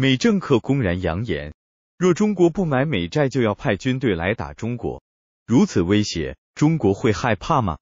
美政客公然扬言，若中国不买美债，就要派军队来打中国。如此威胁，中国会害怕吗？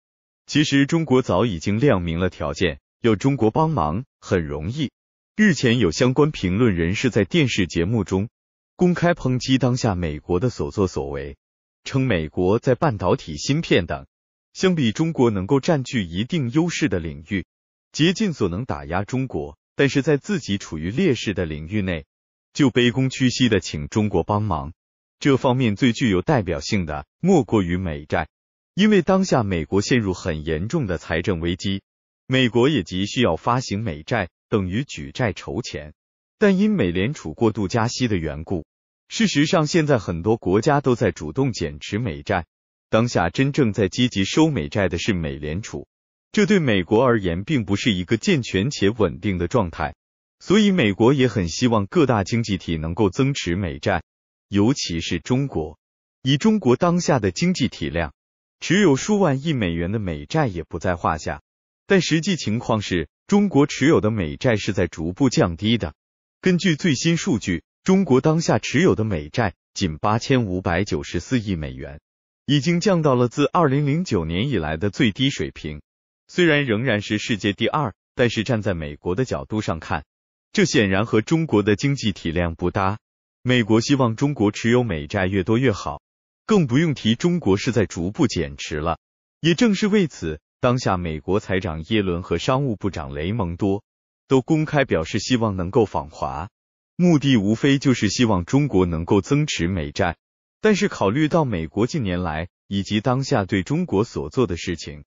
其实，中国早已经亮明了条件，要中国帮忙很容易。日前，有相关评论人士在电视节目中公开抨击当下美国的所作所为，称美国在半导体芯片等相比中国能够占据一定优势的领域，竭尽所能打压中国。但是在自己处于劣势的领域内，就卑躬屈膝的请中国帮忙。这方面最具有代表性的，莫过于美债，因为当下美国陷入很严重的财政危机，美国也急需要发行美债，等于举债筹钱。但因美联储过度加息的缘故，事实上现在很多国家都在主动减持美债。当下真正在积极收美债的是美联储。这对美国而言并不是一个健全且稳定的状态，所以美国也很希望各大经济体能够增持美债，尤其是中国。以中国当下的经济体量，持有数万亿美元的美债也不在话下。但实际情况是，中国持有的美债是在逐步降低的。根据最新数据，中国当下持有的美债仅八千五百九十四亿美元，已经降到了自二零零九年以来的最低水平。虽然仍然是世界第二，但是站在美国的角度上看，这显然和中国的经济体量不搭。美国希望中国持有美债越多越好，更不用提中国是在逐步减持了。也正是为此，当下美国财长耶伦和商务部长雷蒙多都公开表示希望能够访华，目的无非就是希望中国能够增持美债。但是考虑到美国近年来以及当下对中国所做的事情，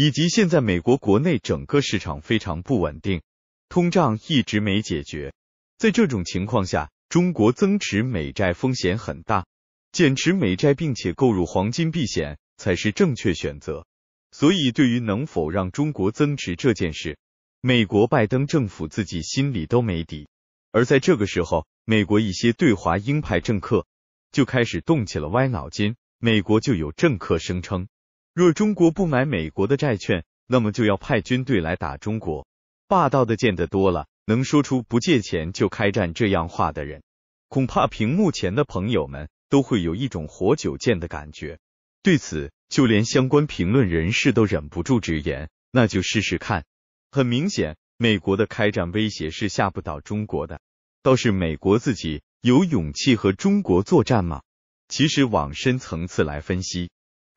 以及现在美国国内整个市场非常不稳定，通胀一直没解决。在这种情况下，中国增持美债风险很大，减持美债并且购入黄金避险才是正确选择。所以，对于能否让中国增持这件事，美国拜登政府自己心里都没底。而在这个时候，美国一些对华鹰派政客就开始动起了歪脑筋。美国就有政客声称。若中国不买美国的债券，那么就要派军队来打中国。霸道的见得多了，能说出不借钱就开战这样话的人，恐怕屏幕前的朋友们都会有一种活久见的感觉。对此，就连相关评论人士都忍不住直言：“那就试试看。”很明显，美国的开战威胁是吓不倒中国的，倒是美国自己有勇气和中国作战吗？其实往深层次来分析。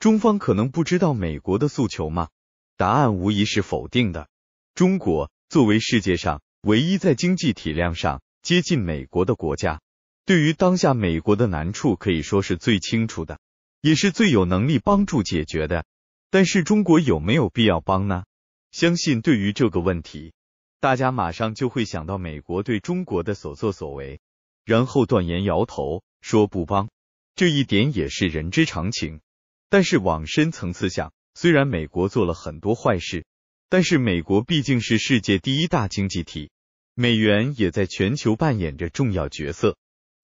中方可能不知道美国的诉求吗？答案无疑是否定的。中国作为世界上唯一在经济体量上接近美国的国家，对于当下美国的难处，可以说是最清楚的，也是最有能力帮助解决的。但是，中国有没有必要帮呢？相信对于这个问题，大家马上就会想到美国对中国的所作所为，然后断言摇头说不帮。这一点也是人之常情。但是往深层次想，虽然美国做了很多坏事，但是美国毕竟是世界第一大经济体，美元也在全球扮演着重要角色。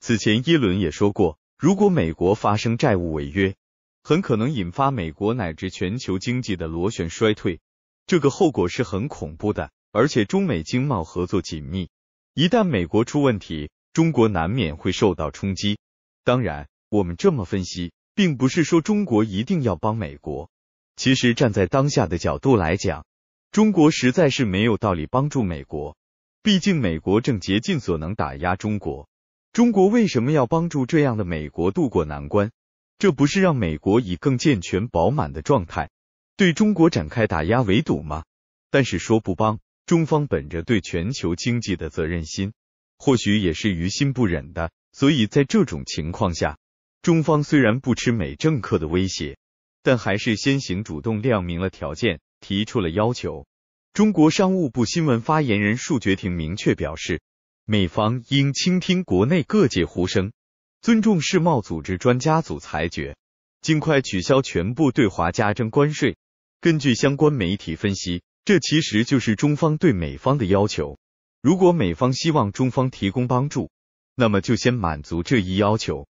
此前耶伦也说过，如果美国发生债务违约，很可能引发美国乃至全球经济的螺旋衰退，这个后果是很恐怖的。而且中美经贸合作紧密，一旦美国出问题，中国难免会受到冲击。当然，我们这么分析。并不是说中国一定要帮美国。其实站在当下的角度来讲，中国实在是没有道理帮助美国。毕竟美国正竭尽所能打压中国，中国为什么要帮助这样的美国渡过难关？这不是让美国以更健全饱满的状态对中国展开打压围堵吗？但是说不帮，中方本着对全球经济的责任心，或许也是于心不忍的。所以在这种情况下。中方虽然不吃美政客的威胁，但还是先行主动亮明了条件，提出了要求。中国商务部新闻发言人数觉亭明确表示，美方应倾听国内各界呼声，尊重世贸组织专家组裁决，尽快取消全部对华加征关税。根据相关媒体分析，这其实就是中方对美方的要求。如果美方希望中方提供帮助，那么就先满足这一要求。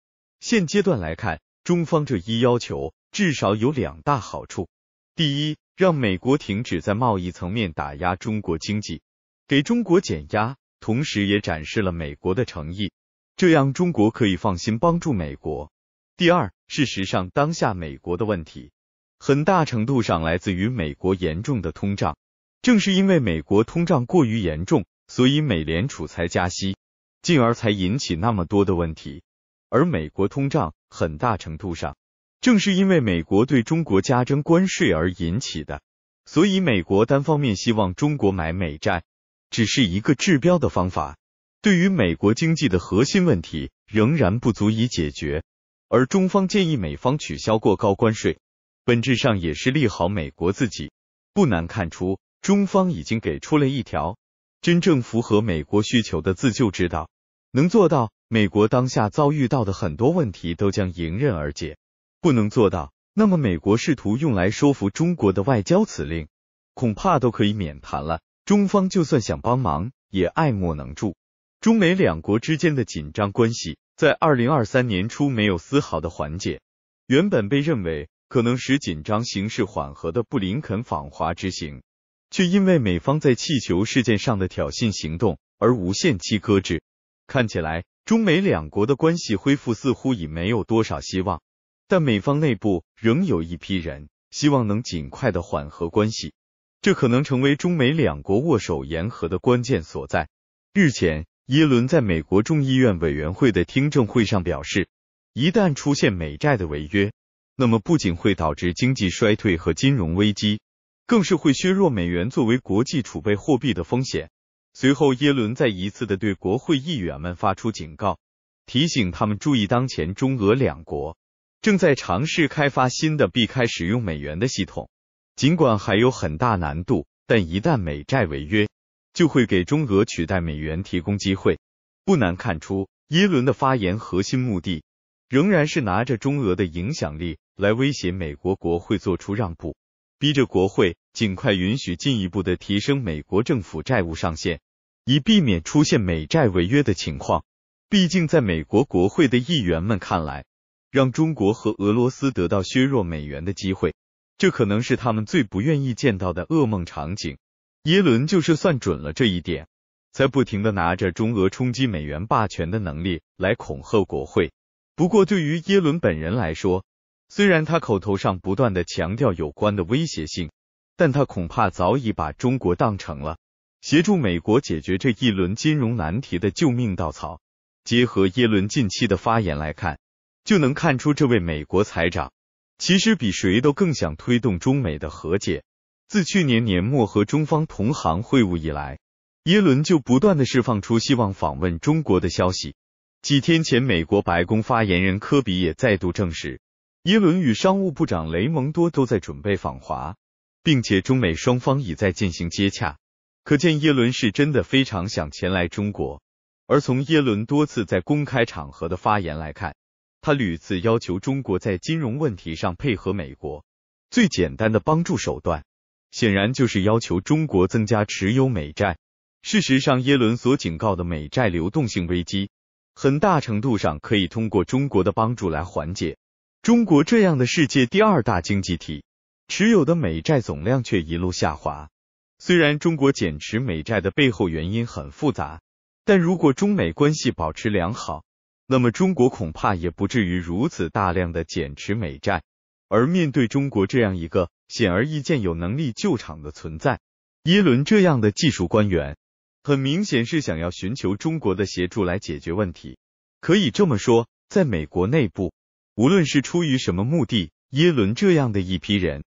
现阶段来看，中方这一要求至少有两大好处：第一，让美国停止在贸易层面打压中国经济，给中国减压，同时也展示了美国的诚意，这样中国可以放心帮助美国；第二，事实上，当下美国的问题很大程度上来自于美国严重的通胀，正是因为美国通胀过于严重，所以美联储才加息，进而才引起那么多的问题。而美国通胀很大程度上正是因为美国对中国加征关税而引起的，所以美国单方面希望中国买美债，只是一个治标的方法，对于美国经济的核心问题仍然不足以解决。而中方建议美方取消过高关税，本质上也是利好美国自己。不难看出，中方已经给出了一条真正符合美国需求的自救之道，能做到。美国当下遭遇到的很多问题都将迎刃而解，不能做到，那么美国试图用来说服中国的外交辞令，恐怕都可以免谈了。中方就算想帮忙，也爱莫能助。中美两国之间的紧张关系在二零二三年初没有丝毫的缓解。原本被认为可能使紧张形势缓和的布林肯访华之行，却因为美方在气球事件上的挑衅行动而无限期搁置。看起来。中美两国的关系恢复似乎已没有多少希望，但美方内部仍有一批人希望能尽快的缓和关系，这可能成为中美两国握手言和的关键所在。日前，耶伦在美国众议院委员会的听证会上表示，一旦出现美债的违约，那么不仅会导致经济衰退和金融危机，更是会削弱美元作为国际储备货币的风险。随后，耶伦再一次的对国会议员们发出警告，提醒他们注意，当前中俄两国正在尝试开发新的避开使用美元的系统。尽管还有很大难度，但一旦美债违约，就会给中俄取代美元提供机会。不难看出，耶伦的发言核心目的仍然是拿着中俄的影响力来威胁美国国会做出让步，逼着国会。尽快允许进一步的提升美国政府债务上限，以避免出现美债违约的情况。毕竟，在美国国会的议员们看来，让中国和俄罗斯得到削弱美元的机会，这可能是他们最不愿意见到的噩梦场景。耶伦就是算准了这一点，才不停的拿着中俄冲击美元霸权的能力来恐吓国会。不过，对于耶伦本人来说，虽然他口头上不断的强调有关的威胁性。但他恐怕早已把中国当成了协助美国解决这一轮金融难题的救命稻草。结合耶伦近期的发言来看，就能看出这位美国财长其实比谁都更想推动中美的和解。自去年年末和中方同行会晤以来，耶伦就不断的释放出希望访问中国的消息。几天前，美国白宫发言人科比也再度证实，耶伦与商务部长雷蒙多都在准备访华。并且中美双方已在进行接洽，可见耶伦是真的非常想前来中国。而从耶伦多次在公开场合的发言来看，他屡次要求中国在金融问题上配合美国。最简单的帮助手段，显然就是要求中国增加持有美债。事实上，耶伦所警告的美债流动性危机，很大程度上可以通过中国的帮助来缓解。中国这样的世界第二大经济体。持有的美债总量却一路下滑。虽然中国减持美债的背后原因很复杂，但如果中美关系保持良好，那么中国恐怕也不至于如此大量的减持美债。而面对中国这样一个显而易见有能力救场的存在，耶伦这样的技术官员，很明显是想要寻求中国的协助来解决问题。可以这么说，在美国内部，无论是出于什么目的，耶伦这样的一批人。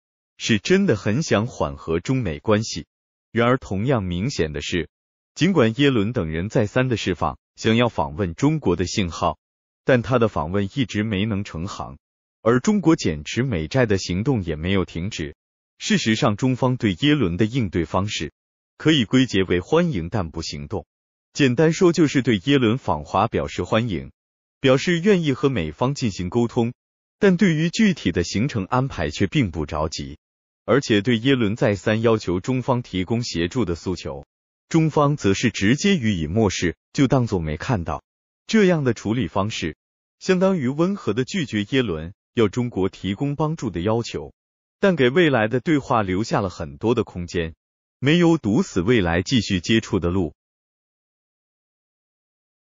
是真的很想缓和中美关系。然而，同样明显的是，尽管耶伦等人再三的释放想要访问中国的信号，但他的访问一直没能成行。而中国减持美债的行动也没有停止。事实上，中方对耶伦的应对方式可以归结为欢迎但不行动。简单说，就是对耶伦访华表示欢迎，表示愿意和美方进行沟通，但对于具体的行程安排却并不着急。而且对耶伦再三要求中方提供协助的诉求，中方则是直接予以漠视，就当作没看到。这样的处理方式，相当于温和的拒绝耶伦要中国提供帮助的要求，但给未来的对话留下了很多的空间，没有堵死未来继续接触的路。